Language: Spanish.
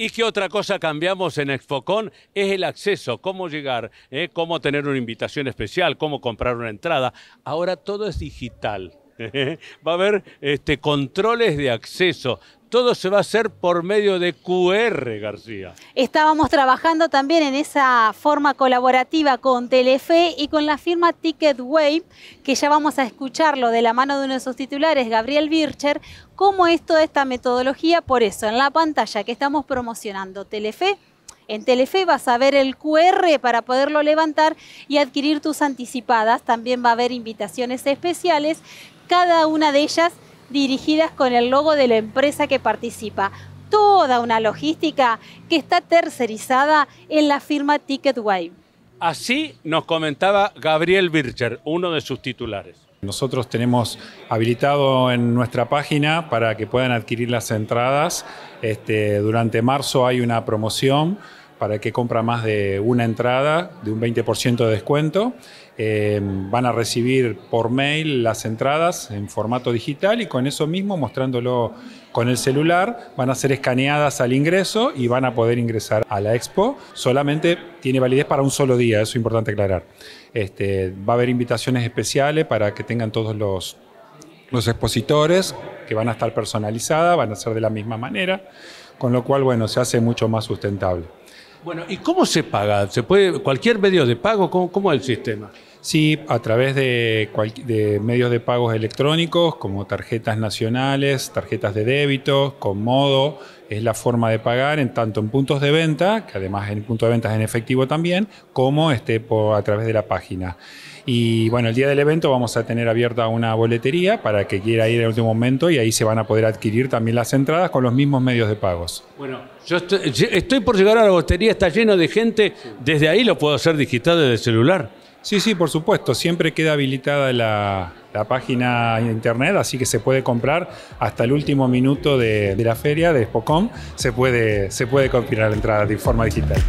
Y qué otra cosa cambiamos en Expocon es el acceso, cómo llegar, eh, cómo tener una invitación especial, cómo comprar una entrada. Ahora todo es digital. Va a haber este, controles de acceso todo se va a hacer por medio de QR, García. Estábamos trabajando también en esa forma colaborativa con Telefe y con la firma Ticketwave, que ya vamos a escucharlo de la mano de uno de sus titulares, Gabriel Bircher, cómo es toda esta metodología. Por eso, en la pantalla que estamos promocionando Telefe, en Telefe vas a ver el QR para poderlo levantar y adquirir tus anticipadas. También va a haber invitaciones especiales, cada una de ellas dirigidas con el logo de la empresa que participa. Toda una logística que está tercerizada en la firma Ticketwave. Así nos comentaba Gabriel Bircher, uno de sus titulares. Nosotros tenemos habilitado en nuestra página para que puedan adquirir las entradas. Este, durante marzo hay una promoción para que compra más de una entrada, de un 20% de descuento. Eh, van a recibir por mail las entradas en formato digital y con eso mismo, mostrándolo con el celular, van a ser escaneadas al ingreso y van a poder ingresar a la expo. Solamente tiene validez para un solo día, eso es importante aclarar. Este, va a haber invitaciones especiales para que tengan todos los, los expositores que van a estar personalizadas, van a ser de la misma manera, con lo cual, bueno, se hace mucho más sustentable. Bueno, ¿y cómo se paga? ¿Se puede, cualquier medio de pago? ¿Cómo, cómo es el sistema? Sí, a través de, medios de pagos electrónicos como tarjetas nacionales, tarjetas de débito, con modo, es la forma de pagar en tanto en puntos de venta, que además en puntos de venta es en efectivo también, como este, por, a través de la página. Y bueno, el día del evento vamos a tener abierta una boletería para que quiera ir en último momento y ahí se van a poder adquirir también las entradas con los mismos medios de pagos. Bueno, yo estoy, estoy por llegar a la boletería, está lleno de gente, desde ahí lo puedo hacer digital desde el celular. Sí, sí, por supuesto. Siempre queda habilitada la, página de internet, así que se puede comprar hasta el último minuto de, la feria de Spocom. Se puede, se puede comprar la entrada de forma digital.